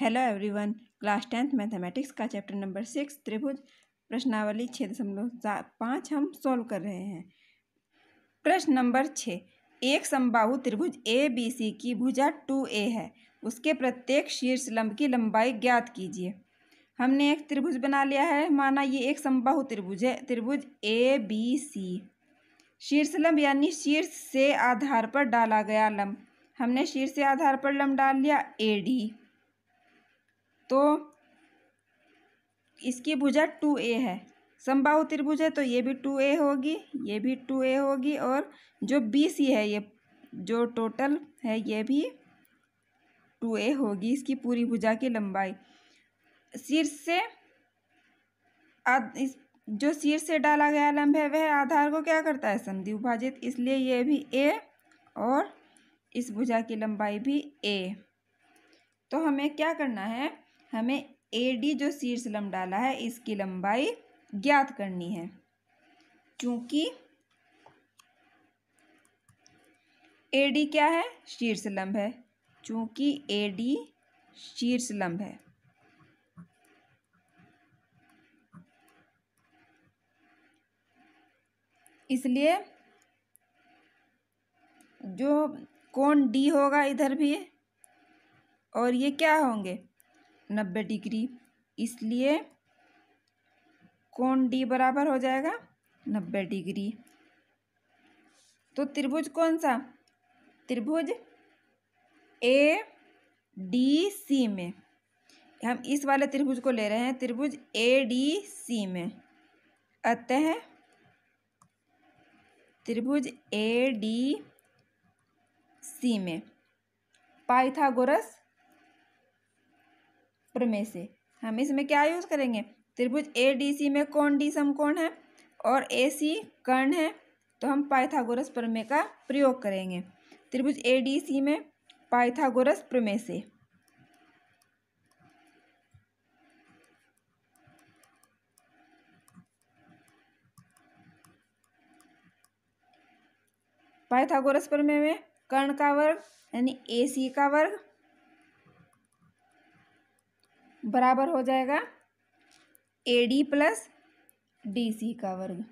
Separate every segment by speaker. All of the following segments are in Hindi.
Speaker 1: hello everyone class tenth mathematics का चैप्टर नंबर सिक्स त्रिभुज प्रश्नावली छः दशमलव पाँच हम सॉल्व कर रहे हैं प्रश्न नंबर छः एक समबाहु त्रिभुज ए बी सी की भुजा टू ए है उसके प्रत्येक शीर्ष लंब की लंबाई ज्ञात कीजिए हमने एक त्रिभुज बना लिया है माना ये एक समबाहु त्रिभुज है त्रिभुज ए बी सी शीर्ष लंब यानी शीर्ष से आधार पर डाला गया लंब हमने शीर्ष से आधार पर लंब डाल लिया ए डी तो इसकी भुजा टू ए है समबाहु त्रिभुज है तो ये भी टू ए होगी ये भी टू ए होगी और जो बी सी है ये जो टोटल है ये भी टू ए होगी इसकी पूरी भुजा की लंबाई शीर्ष से आद, इस जो शीर्ष से डाला गया लंब है वह आधार को क्या करता है संधि विभाजित इसलिए ये भी ए और इस भुजा की लंबाई भी ए तो हमें क्या करना है हमें ए डी जो शीर्ष लम डाला है इसकी लंबाई ज्ञात करनी है क्योंकि ए डी क्या है शीर्ष लंब है चूंकि ए डी शीर्ष लंब है इसलिए जो कोण डी होगा इधर भी और ये क्या होंगे नब्बे डिग्री इसलिए कोण डी बराबर हो जाएगा नब्बे डिग्री तो त्रिभुज कौन सा त्रिभुज ए डी सी में हम इस वाले त्रिभुज को ले रहे हैं त्रिभुज ए डी सी में अतः त्रिभुज ए डी सी में पाइथागोरस प्रमेय से हम इसमें क्या यूज़ करेंगे त्रिभुज ए डी सी में कौन डी समकोण है और ए सी कर्ण है तो हम पाइथागोरस प्रमेय का प्रयोग करेंगे त्रिभुज ए डी सी में पाइथागोरस प्रमेय से पाइथागोरस प्रमेय में कर्ण का वर्ग यानी ए सी का वर्ग बराबर हो जाएगा A D plus D C का वर्ग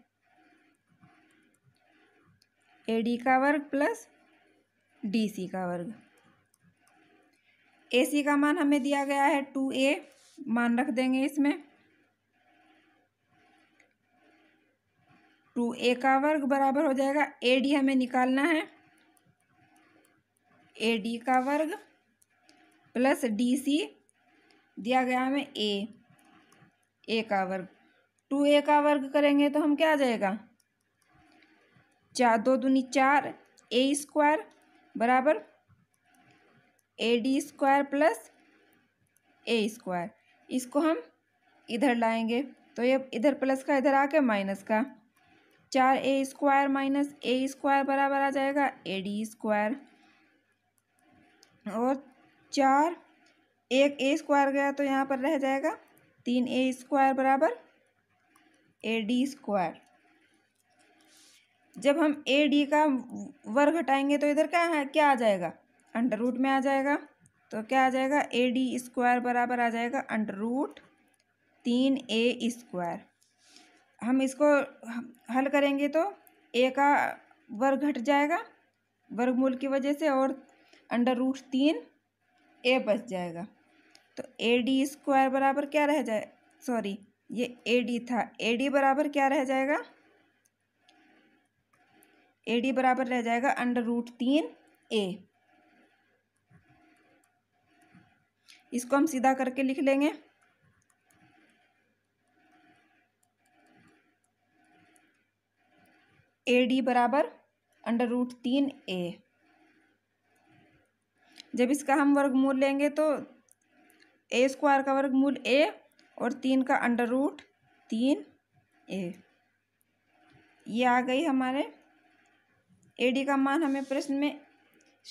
Speaker 1: ए डी का वर्ग प्लस डी सी का वर्ग ए सी का मान हमें दिया गया है टू ए मान रख देंगे इसमें टू ए का वर्ग बराबर हो जाएगा ए डी हमें निकालना है ए डी का वर्ग प्लस डी सी दिया गया हमें ए ए का वर्ग टू ए का वर्ग करेंगे तो हम क्या आ जाएगा चार दो दूनी चार ए स्क्वायर बराबर A D square plus A square इसको हम इधर लाएंगे तो ये इधर प्लस का इधर आके माइनस का चार A square minus A square बराबर आ जाएगा ए डी स्क्वायर और चार एक ए स्क्वायर गया तो यहाँ पर रह जाएगा तीन ए स्क्वायर बराबर ए डी स्क्वायर जब हम ए डी का वर्ग हटाएंगे तो इधर क्या है क्या आ जाएगा अंडर रूट में आ जाएगा तो क्या आ जाएगा ए डी स्क्वायर बराबर आ जाएगा अंडर रूट तीन ए स्क्वायर हम इसको हल करेंगे तो ए का वर्ग घट जाएगा वर्गमूल की वजह से और अंडर रूट तीन ए बच जाएगा तो ए डी स्क्वायर बराबर क्या रह जाए सॉरी ये ए डी था ए डी बराबर क्या रह जाएगा ए डी बराबर रह जाएगा अंडर रूट तीन ए इसको हम सीधा करके लिख लेंगे ए डी बराबर अंडर रूट तीन ए जब इसका हम वर्गमूल लेंगे तो ए स्क्वायर का वर्गमूल ए और तीन का अंडर रूट तीन ए ये आ गई हमारे ए डी का मान हमें प्रश्न में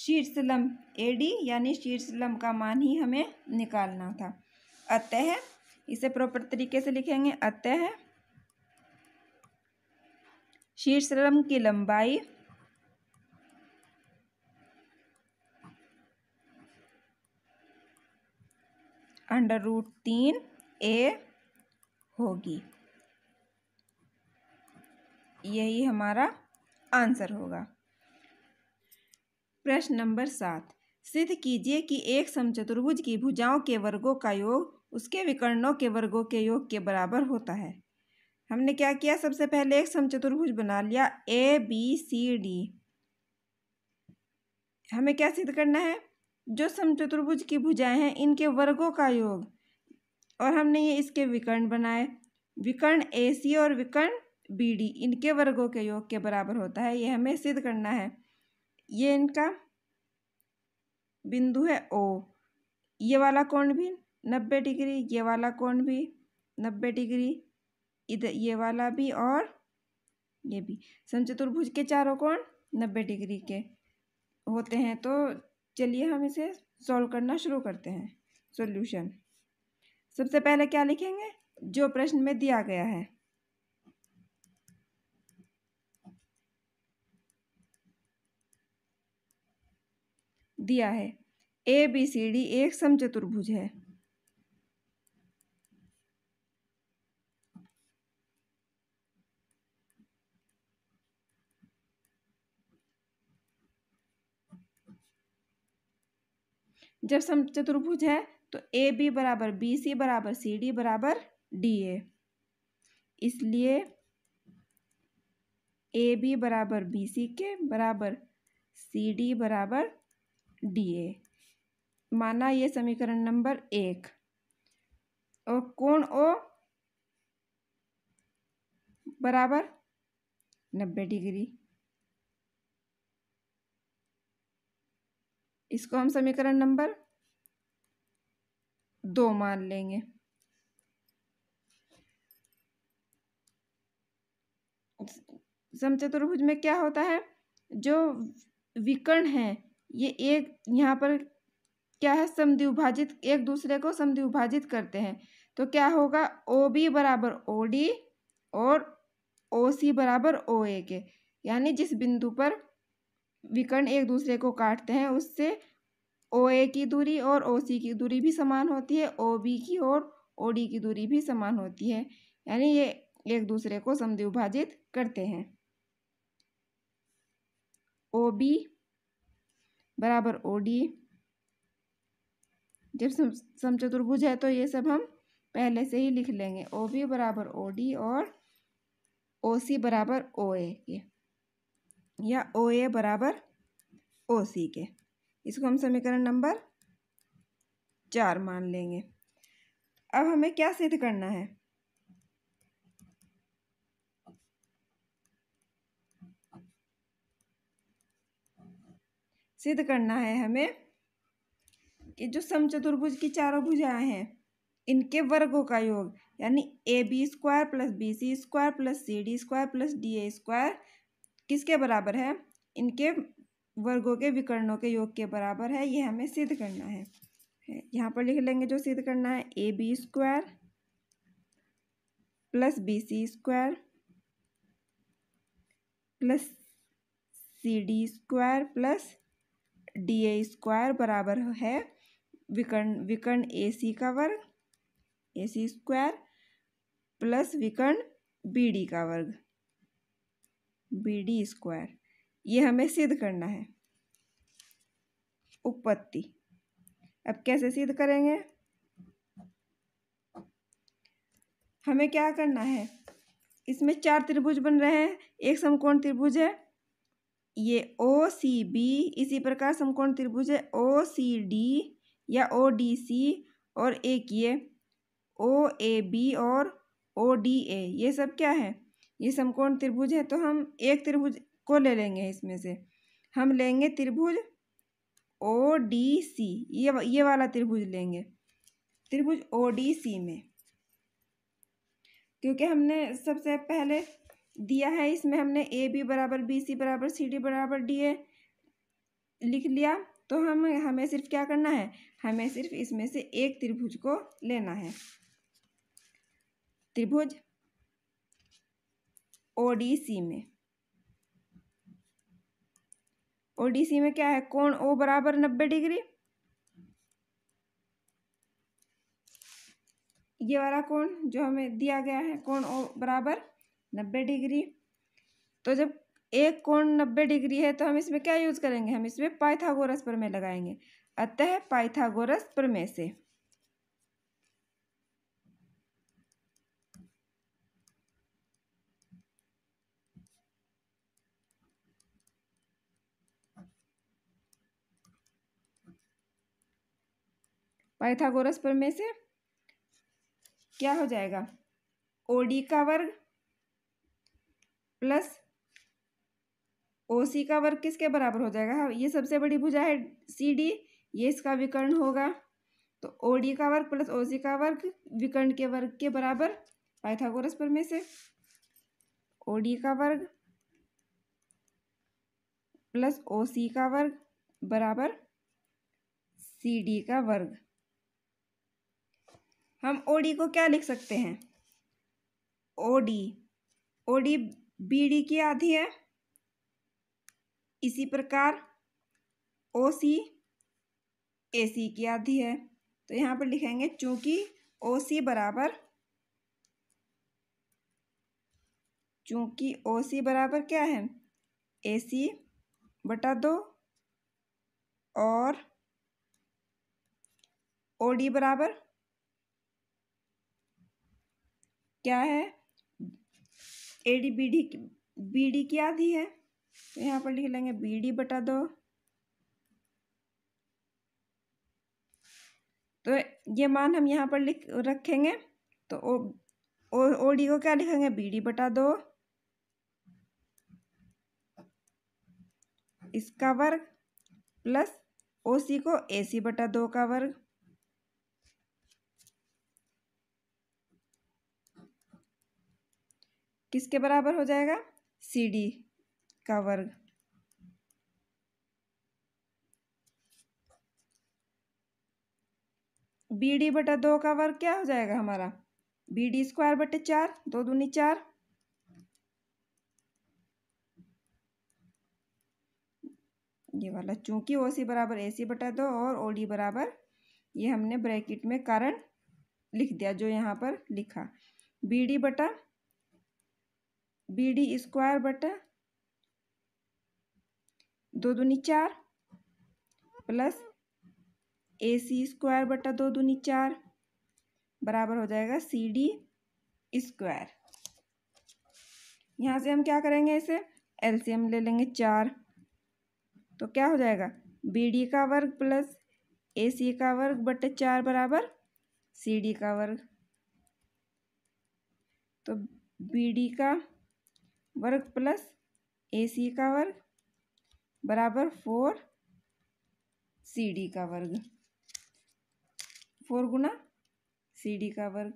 Speaker 1: शीर्षलम ए डी यानी शीर्षलम का मान ही हमें निकालना था अतः इसे प्रॉपर तरीके से लिखेंगे अतः शीर्षलम की लंबाई अंडर रूट तीन ए होगी यही हमारा आंसर होगा प्रश्न नंबर सात सिद्ध कीजिए कि एक समचतुर्भुज की भुजाओं के वर्गों का योग उसके विकर्णों के वर्गों के योग के बराबर होता है हमने क्या किया सबसे पहले एक समचतुर्भुज बना लिया ए बी सी डी हमें क्या सिद्ध करना है जो समचतुर्भुज की भुजाएं हैं इनके वर्गों का योग और हमने ये इसके विकर्ण बनाए विकर्ण ए सी और विकर्ण बी डी इनके वर्गों के योग के बराबर होता है ये हमें सिद्ध करना है ये इनका बिंदु है ओ ये वाला कोण भी नब्बे डिग्री ये वाला कोण भी नब्बे डिग्री इधर ये वाला भी और ये भी समचतुर्भुज के चारों कोण नब्बे डिग्री के होते हैं तो चलिए हम इसे सॉल्व करना शुरू करते हैं सॉल्यूशन सबसे पहले क्या लिखेंगे जो प्रश्न में दिया गया है दिया है ए बी सी डी एक समचतुर्भुज है जब सम चतुर्भुज है तो ए बी बराबर बी सी बराबर सी डी बराबर डी ए इसलिए ए बी बराबर बी सी के बराबर सी डी बराबर डी ए माना ये समीकरण नंबर एक और कोण ओ बराबर नब्बे डिग्री इसको हम समीकरण नंबर दो मान लेंगे समचतुर्भुज में क्या होता है जो विकर्ण है ये एक यहाँ पर क्या है समद्विभाजित एक दूसरे को समद्विभाजित करते हैं तो क्या होगा ओ बी बराबर ओ डी और ओ सी बराबर ओ ए के यानी जिस बिंदु पर विकर्ण एक दूसरे को काटते हैं उससे ओ ए की दूरी और ओ सी की दूरी भी समान होती है ओ बी की और ओ डी की दूरी भी समान होती है यानी ये एक दूसरे को समद्विभाजित करते हैं ओ बी बराबर ओ डी जब समचतुर्भुज है तो ये सब हम पहले से ही लिख लेंगे ओ बी बराबर ओ डी और ओ सी बराबर ओ ए या ओ ए बराबर ओ सी के इसको हम समीकरण नंबर चार मान लेंगे अब हमें क्या सिद्ध करना है सिद्ध करना है हमें कि जो समचतुर्भुज की चारों भुजाएं हैं इनके वर्गों का योग यानी A B square plus B C square plus C D square plus D A square किसके बराबर है इनके वर्गों के विकर्णों के योग के बराबर है ये हमें सिद्ध करना है यहाँ पर लिख लेंगे जो सिद्ध करना है A B square plus B C square plus C D square plus D A square बराबर है विकर्ण विकर्ण ए सी का वर्ग ए सी स्क्वायर प्लस विकर्ण बी डी का वर्ग बी डी स्क्वायर ये हमें सिद्ध करना है उपपत्ति अब कैसे सिद्ध करेंगे हमें क्या करना है इसमें चार त्रिभुज बन रहे हैं एक समकोण त्रिभुज है ये ओ सी बी इसी प्रकार समकोण त्रिभुज है ओ सी डी या ओ डी सी और एक ये ओ ए बी और ओ डी ए ये सब क्या है ये समकोण त्रिभुज है तो हम एक त्रिभुज को ले लेंगे इसमें से हम लेंगे त्रिभुज ओ डी सी ये ये वाला त्रिभुज लेंगे त्रिभुज ओ डी सी में क्योंकि हमने सबसे पहले दिया है इसमें हमने ए बी बराबर बी सी बराबर सी डी बराबर डी ए लिख लिया तो हम हमें सिर्फ क्या करना है हमें सिर्फ इसमें से एक त्रिभुज को लेना है त्रिभुज ओडीसी में ओडीसी में क्या है कोण ओ बराबर नब्बे डिग्री ये वाला कोण जो हमें दिया गया है कोण ओ बराबर नब्बे डिग्री तो जब एक कोण नब्बे डिग्री है तो हम इसमें क्या यूज़ करेंगे हम इसमें पाइथागोरस प्रमेय लगाएंगे अतः पाइथागोरस प्रमेय से पाइथागोरस में से क्या हो जाएगा ओडी का वर्ग प्लस ओ सी का वर्ग किसके बराबर हो जाएगा हाँ, ये सबसे बड़ी भुजा है सी डी ये इसका विकर्ण होगा तो ओडी का वर्ग प्लस ओ सी का वर्ग विकर्ण के वर्ग के बराबर पाइथागोरस में से ओडी का वर्ग प्लस ओ सी का वर्ग बराबर सी डी का वर्ग हम ओ डी को क्या लिख सकते हैं O D O D B D की आधी है इसी प्रकार ओ सी ए सी की आधी है तो यहाँ पर लिखेंगे चूंकि ओ सी बराबर चूंकि ओ सी बराबर क्या है ए सी बटा दो और ओ डी बराबर क्या है A D B D B D की आधी है तो यहाँ पर लिख लेंगे बी डी बटा दो तो ये मान हम यहाँ पर लिख रखेंगे तो ओ ओ डी को क्या लिखेंगे बी डी बटा दो इसका वर्ग प्लस ओ सी को ए सी बटा दो का वर्ग किसके बराबर हो जाएगा सी डी का वर्ग बी डी बटा दो का वर्ग क्या हो जाएगा हमारा बी डी स्क्वायर बटे चार दो दूनी चार ये वाला चूंकि ओ सी बराबर ए सी बटा दो और ओ डी बराबर ये हमने ब्रैकेट में कारण लिख दिया जो यहाँ पर लिखा बी डी बटा बी डी स्क्वायर बटा दो दूनी चार प्लस ए सी स्क्वायर बटा दो दूनी चार बराबर हो जाएगा सी डी स्क्वायर यहाँ से हम क्या करेंगे इसे एलसीएम ले लेंगे चार तो क्या हो जाएगा बी डी का वर्ग प्लस ए सी का वर्ग बटे चार बराबर सी डी का वर्ग तो बी डी का वर्ग प्लस ए सी का वर्ग बराबर फोर सी डी का वर्ग फोर गुना सी डी का वर्ग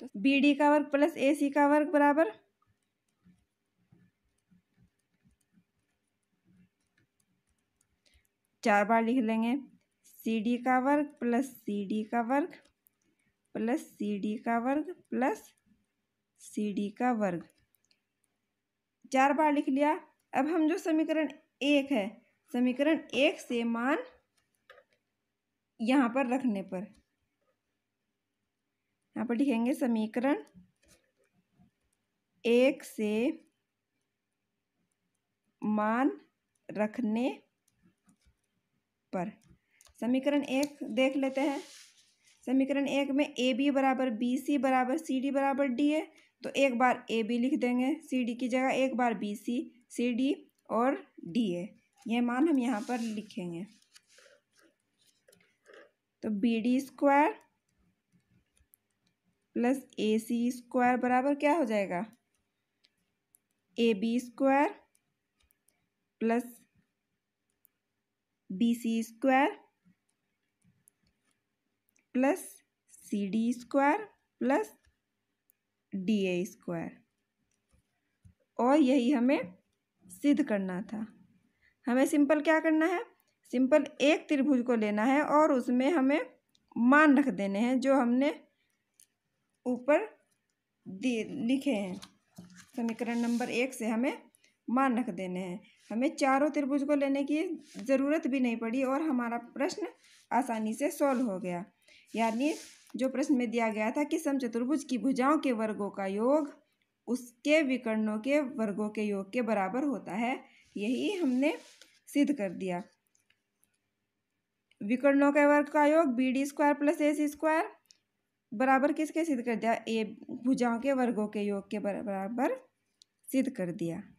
Speaker 1: तो बी डी का वर्ग प्लस ए सी का वर्ग बराबर चार बार लिख लेंगे सी डी का वर्ग प्लस सी डी का वर्ग प्लस सी डी का वर्ग प्लस सी डी का वर्ग चार बार लिख लिया अब हम जो समीकरण एक है समीकरण एक से मान यहाँ पर रखने पर यहाँ पर लिखेंगे समीकरण एक से मान रखने पर समीकरण एक देख लेते हैं समीकरण एक में ए बी बराबर बी सी बराबर सी डी बराबर डी है तो एक बार ए बी लिख देंगे सी डी की जगह एक बार बी सी सी डी और डी है यह मान हम यहाँ पर लिखेंगे तो B D square plus A C square बराबर क्या हो जाएगा A B square plus B C square plus C D square plus D A square और यही हमें सिद्ध करना था हमें सिंपल क्या करना है सिंपल एक त्रिभुज को लेना है और उसमें हमें मान रख देने हैं जो हमने ऊपर दिए लिखे हैं समीकरण नंबर एक से हमें मान रख देने हैं हमें चारों त्रिभुज को लेने की ज़रूरत भी नहीं पड़ी और हमारा प्रश्न आसानी से सॉल्व हो गया यानी जो प्रश्न में दिया गया था कि समचतुर्भुज की भुजाओं के वर्गों का योग उसके विकर्णों के वर्गों के योग के बराबर होता है यही हमने सिद्ध कर दिया विकर्णों के वर्ग का योग B D square plus A C square बराबर किसके सिद्ध कर दिया ए भुजाओं के वर्गों के योग के बराबर सिद्ध कर दिया